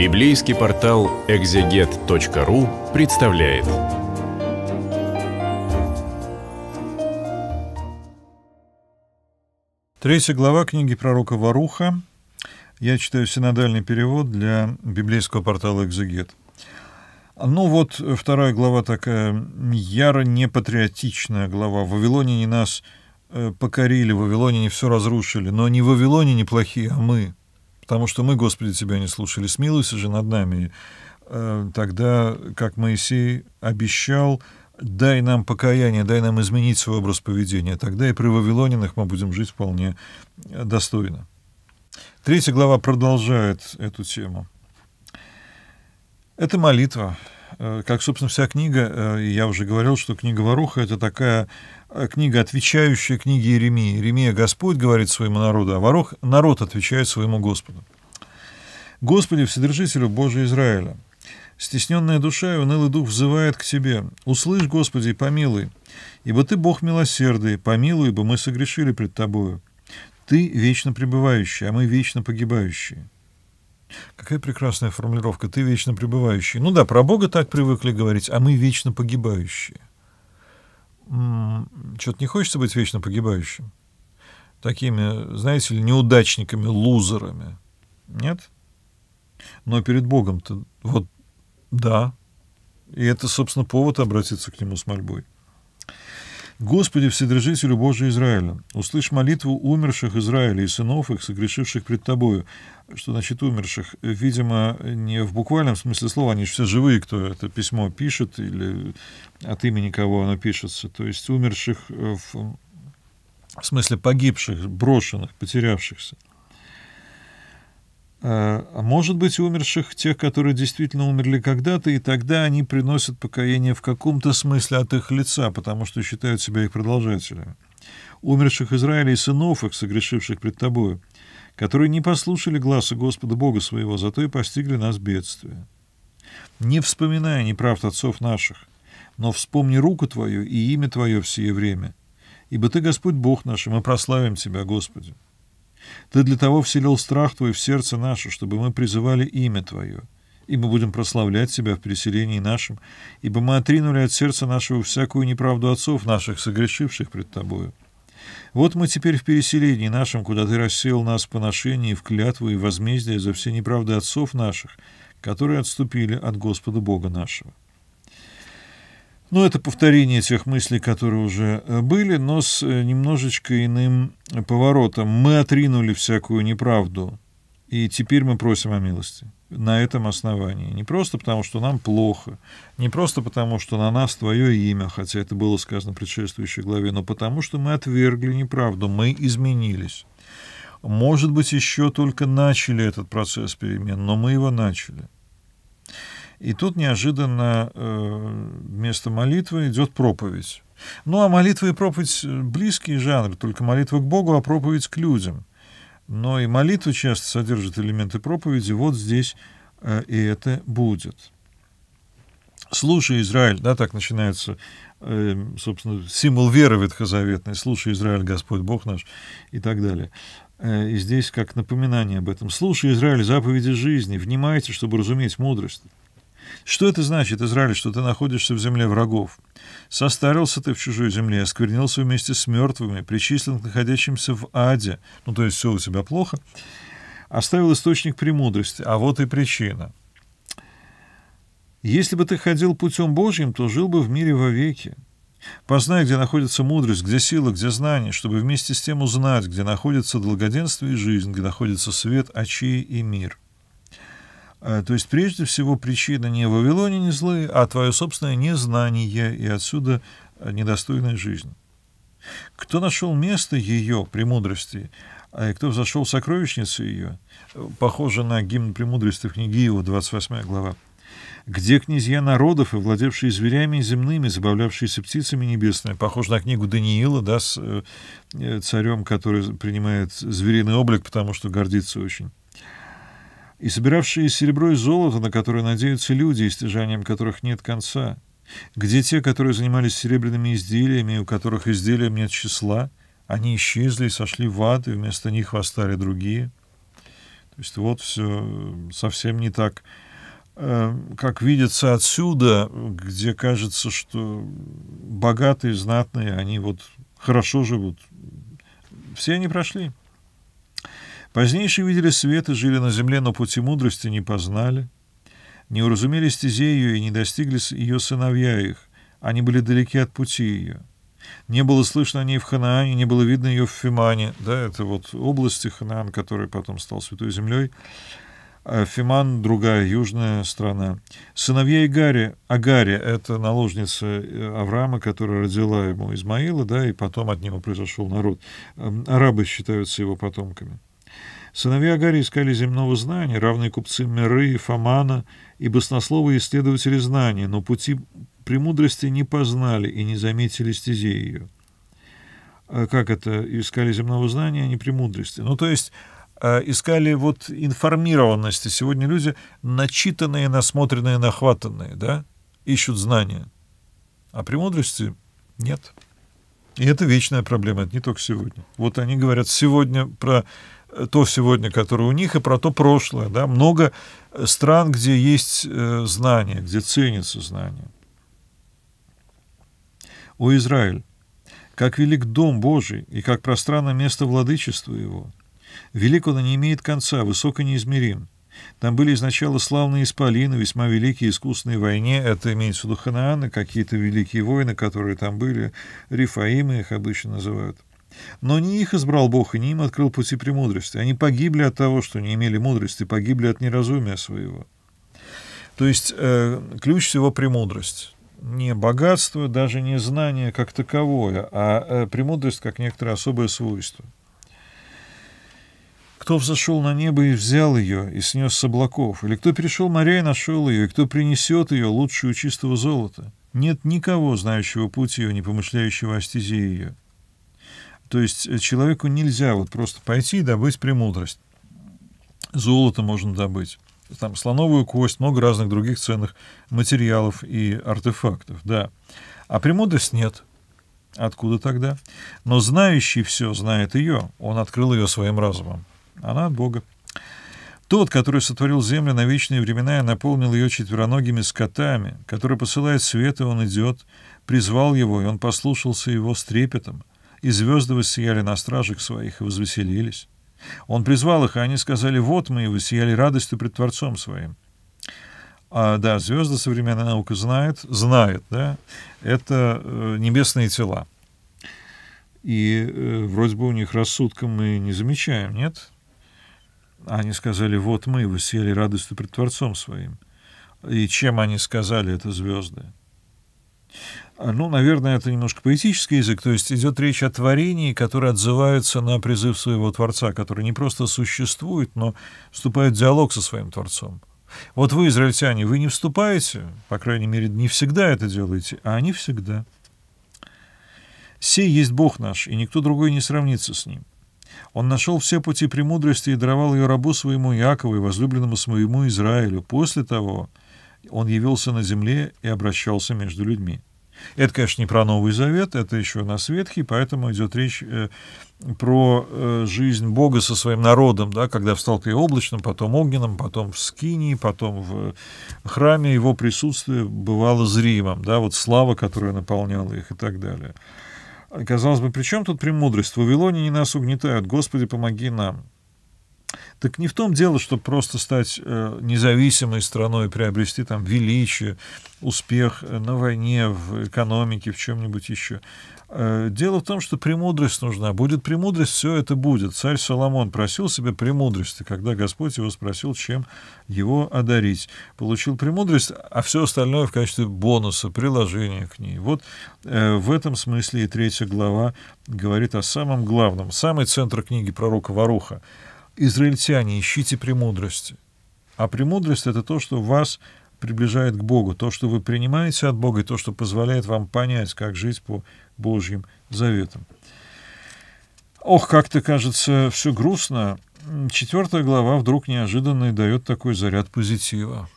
Библейский портал экзегет.ру представляет. Третья глава книги пророка Варуха. Я читаю синодальный перевод для библейского портала «Экзегет». Ну вот, вторая глава такая яро непатриотичная глава. В Вавилоне не нас э, покорили, в Вавилоне не все разрушили. Но не Вавилоне не плохие, а мы – потому что мы, Господи, Тебя не слушали, смилуйся же над нами. Э, тогда, как Моисей обещал, дай нам покаяние, дай нам изменить свой образ поведения. Тогда и при Вавилонинах мы будем жить вполне э, достойно. Третья глава продолжает эту тему. Это молитва. Э, как, собственно, вся книга, я уже говорил, что книга Варуха — это такая Э, книга, отвечающая книге Иеремии. Иеремия Господь говорит своему народу, а ворох, народ отвечает своему Господу. Господи, Вседержителю Божию Израиля, стесненная душа и унылый дух взывает к Тебе. Услышь, Господи, и помилуй, ибо Ты Бог милосердный, помилуй, ибо мы согрешили пред Тобою. Ты вечно пребывающий, а мы вечно погибающие. Какая прекрасная формулировка «ты вечно пребывающий». Ну да, про Бога так привыкли говорить, а мы вечно погибающие что-то не хочется быть вечно погибающим? Такими, знаете ли, неудачниками, лузерами. Нет? Но перед Богом-то вот да. И это, собственно, повод обратиться к нему с мольбой. Господи, Вседержителю Божий Израиля, услышь молитву умерших Израиля и сынов их, согрешивших пред Тобою. Что значит умерших? Видимо, не в буквальном смысле слова, они же все живые, кто это письмо пишет, или от имени кого оно пишется. То есть умерших в, э, в смысле погибших, брошенных, потерявшихся. А, а может быть, умерших, тех, которые действительно умерли когда-то, и тогда они приносят покаяние в каком-то смысле от их лица, потому что считают себя их продолжателями. Умерших Израиля и сынов их, согрешивших пред тобою, которые не послушали глаза Господа Бога своего, зато и постигли нас бедствия. Не вспоминая неправд отцов наших, но вспомни руку Твою и имя Твое в сие время, ибо Ты, Господь Бог наш, и мы прославим Тебя, Господи. Ты для того вселил страх Твой в сердце наше, чтобы мы призывали имя Твое. И мы будем прославлять Тебя в переселении нашем, ибо мы отринули от сердца нашего всякую неправду отцов наших, согрешивших пред Тобою. Вот мы теперь в переселении нашем, куда Ты рассеял нас по ношении, в клятву и возмездие за все неправды отцов наших, которые отступили от Господа Бога нашего. Ну, это повторение тех мыслей, которые уже э, были, но с э, немножечко иным э, поворотом. Мы отринули всякую неправду, и теперь мы просим о милости на этом основании. Не просто потому, что нам плохо, не просто потому, что на нас твое имя, хотя это было сказано в предшествующей главе, но потому, что мы отвергли неправду, мы изменились. Может быть, еще только начали этот процесс перемен, но мы его начали. И тут неожиданно э, вместо молитвы идет проповедь. Ну, а молитва и проповедь близкие жанры, только молитва к Богу, а проповедь к людям. Но и молитва часто содержит элементы проповеди. Вот здесь э, и это будет. «Слушай, Израиль», да, так начинается, э, собственно, символ веры ветхозаветной, «Слушай, Израиль, Господь Бог наш» и так далее. и здесь как напоминание об этом. «Слушай, Израиль, заповеди жизни, внимайте, чтобы разуметь мудрость». Что это значит, Израиль, что ты находишься в земле врагов? Состарился ты в чужой земле, осквернился вместе с мертвыми, причислен к находящимся в аде, ну, то есть все у тебя плохо, оставил источник премудрости, а вот и причина. Если бы ты ходил путем Божьим, то жил бы в мире вовеки. Познай, где находится мудрость, где сила, где знание, чтобы вместе с тем узнать, где находится долгоденствие и жизнь, где находится свет, очи а и мир. Э, то есть, прежде всего, причина не в Вавилоне не злые, а твое собственное незнание, и отсюда э, недостойная жизнь. Кто нашел место ее премудрости, а кто взошел в сокровищницу ее, похоже на гимн премудрости в книге Иова, 28 глава, где князья народов и владевшие зверями земными, забавлявшиеся птицами небесными, похоже на книгу Даниила, да, с царем, который принимает звериный облик, потому что гордится очень и собиравшие серебро и золото, на которое надеются люди, истяжанием которых нет конца? Где те, которые занимались серебряными изделиями, у которых изделиям нет числа? Они исчезли и сошли в ад, и вместо них восстали другие. То есть вот все э, совсем не так, э, как видится отсюда, где кажется, что богатые, знатные, они вот хорошо живут. Все они прошли. Позднейшие видели свет и жили на земле, но пути мудрости не познали, не уразумели стезею и не достигли ее сыновья их, они были далеки от пути ее. Не было слышно о ней в Ханаане, не было видно ее в Фимане, да, это вот область Ханаан, который потом стал святой землей, а Фиман — другая южная страна. Сыновья Игари, Агари — это наложница э, Авраама, которая родила ему Измаила, да, и потом от него произошел народ. Эм, арабы считаются его потомками. Сыновья Гарри искали земного знания, равные купцы Меры, Фомана и баснословые исследователи знания, но пути премудрости не познали и не заметили стези ее. А как это? Искали земного знания, а не премудрости. Ну, то есть а, искали вот информированности. Сегодня люди начитанные, насмотренные, нахватанные, да, ищут знания. А премудрости нет. И это вечная проблема, это не только сегодня. Вот они говорят сегодня про Э, то сегодня, которое у них, и про то прошлое. Да? Много э, стран, где есть э, знания, где ценится знание. «О Израиль, как велик дом Божий, и как пространно место владычества его! Велик он и не имеет конца, высоко неизмерим. Там были изначально славные исполины, весьма великие искусные войне, это имеется в виду Ханааны, какие-то великие воины, которые там были, Рифаимы их обычно называют – но не их избрал Бог, и не им открыл пути премудрости. Они погибли от того, что не имели мудрости, погибли от неразумия своего. То есть э, ключ всего премудрость. Не богатство, даже не знание как таковое, а э, премудрость как некоторое особое свойство. Кто взошел на небо и взял ее, и снес с облаков? Или кто перешел моря и нашел ее, и кто принесет ее лучшую чистого золота? Нет никого, знающего путь ее, не помышляющего о стезе ее. То есть э, человеку нельзя вот просто пойти и добыть премудрость. Золото можно добыть там слоновую кость, много разных других ценных материалов и артефактов, да. А премудрость нет. Откуда тогда? Но знающий все знает ее. Он открыл ее своим разумом. Она от Бога. Тот, который сотворил землю на вечные времена и наполнил ее четвероногими скотами, который посылает свет, и он идет, призвал его, и он послушался его с трепетом и звезды воссияли на стражах своих и возвеселились. Он призвал их, и они сказали, вот мы, и воссияли радостью пред Творцом своим. А, да, звезды современная наука знает, знает, да, это э, небесные тела. И э, вроде бы у них рассудка мы не замечаем, нет? Они сказали, вот мы, воссияли радостью пред Творцом своим. И чем они сказали это звезды? Ну, наверное, это немножко поэтический язык, то есть идет речь о творении, которое отзывается на призыв своего Творца, который не просто существует, но вступает в диалог со своим Творцом. Вот вы, израильтяне, вы не вступаете, по крайней мере, не всегда это делаете, а они всегда. «Сей есть Бог наш, и никто другой не сравнится с Ним. Он нашел все пути премудрости и даровал ее рабу своему Якову и возлюбленному своему Израилю. После того он явился на земле и обращался между людьми». Это, конечно, не про Новый Завет, это еще на нас ветхий, поэтому идет речь э, про э, жизнь Бога со своим народом, да, когда встал при облачным потом огненным, потом в скинии, потом в э, храме, его присутствие бывало зримым, да, вот слава, которая наполняла их и так далее. Казалось бы, при чем тут премудрость? В Вавилоне не нас угнетают, Господи, помоги нам. Так не в том дело, что просто стать э, независимой страной, приобрести там величие, успех э, на войне, в экономике, в чем-нибудь еще. Э, дело в том, что премудрость нужна. Будет премудрость, все это будет. Царь Соломон просил себе премудрости, когда Господь его спросил, чем его одарить. Получил премудрость, а все остальное в качестве бонуса, приложения к ней. Вот в этом смысле и третья глава говорит о самом главном. Самый центр книги пророка Варуха — израильтяне, ищите премудрости. А премудрость — это то, что вас приближает к Богу, то, что вы принимаете от Бога, и то, что позволяет вам понять, как жить по Божьим заветам. Ох, как-то кажется все грустно. Четвертая глава вдруг неожиданно и дает такой заряд позитива.